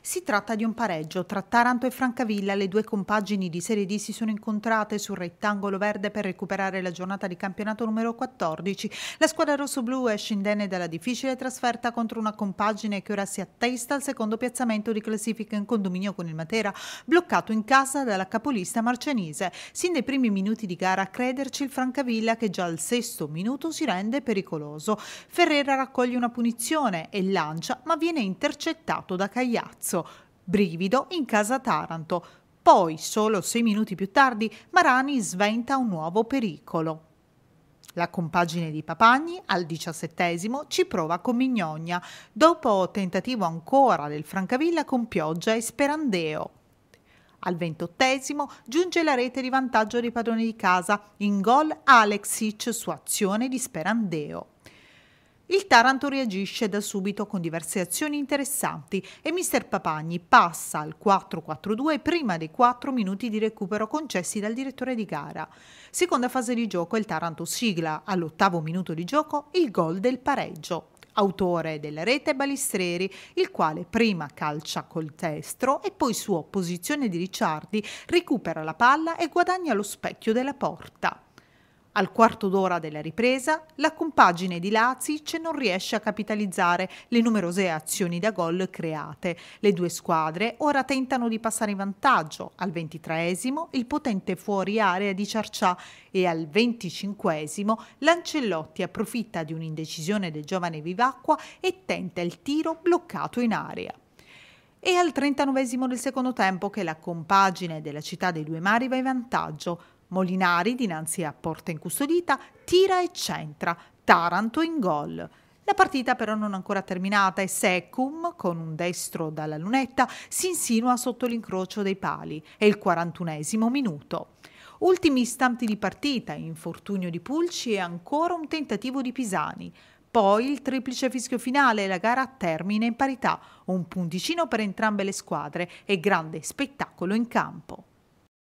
Si tratta di un pareggio. Tra Taranto e Francavilla le due compagini di Serie D si sono incontrate sul rettangolo verde per recuperare la giornata di campionato numero 14. La squadra rossoblu esce indenne dalla difficile trasferta contro una compagine che ora si attesta al secondo piazzamento di classifica in condominio con il Matera, bloccato in casa dalla capolista marcenise. Sin dai primi minuti di gara a crederci il Francavilla che già al sesto minuto si rende pericoloso. Ferrera raccoglie una punizione e lancia, ma viene intercettato da Cagliazzi terzo, brivido in casa Taranto. Poi, solo sei minuti più tardi, Marani sventa un nuovo pericolo. La compagine di Papagni al diciassettesimo ci prova con Mignogna, dopo tentativo ancora del Francavilla con Pioggia e Sperandeo. Al ventottesimo giunge la rete di vantaggio dei padroni di casa, in gol Alexic su azione di Sperandeo. Il Taranto reagisce da subito con diverse azioni interessanti e mister Papagni passa al 4-4-2 prima dei 4 minuti di recupero concessi dal direttore di gara. Seconda fase di gioco il Taranto sigla all'ottavo minuto di gioco il gol del pareggio autore della rete Balistreri, il quale prima calcia col destro e poi su opposizione di Ricciardi recupera la palla e guadagna lo specchio della porta. Al quarto d'ora della ripresa, la compagine di Lazic non riesce a capitalizzare le numerose azioni da gol create. Le due squadre ora tentano di passare in vantaggio. Al ventitreesimo il potente fuori area di Ciarcià e al venticinquesimo Lancellotti approfitta di un'indecisione del giovane Vivacqua e tenta il tiro bloccato in area. È al 39 del secondo tempo che la compagine della città dei due mari va in vantaggio. Molinari dinanzi a porta incustodita tira e centra, Taranto in gol. La partita però non ancora terminata e Secum, con un destro dalla lunetta, si insinua sotto l'incrocio dei pali. È il 41 minuto. Ultimi istanti di partita, infortunio di Pulci e ancora un tentativo di Pisani. Poi il triplice fischio finale e la gara termina in parità, un punticino per entrambe le squadre e grande spettacolo in campo.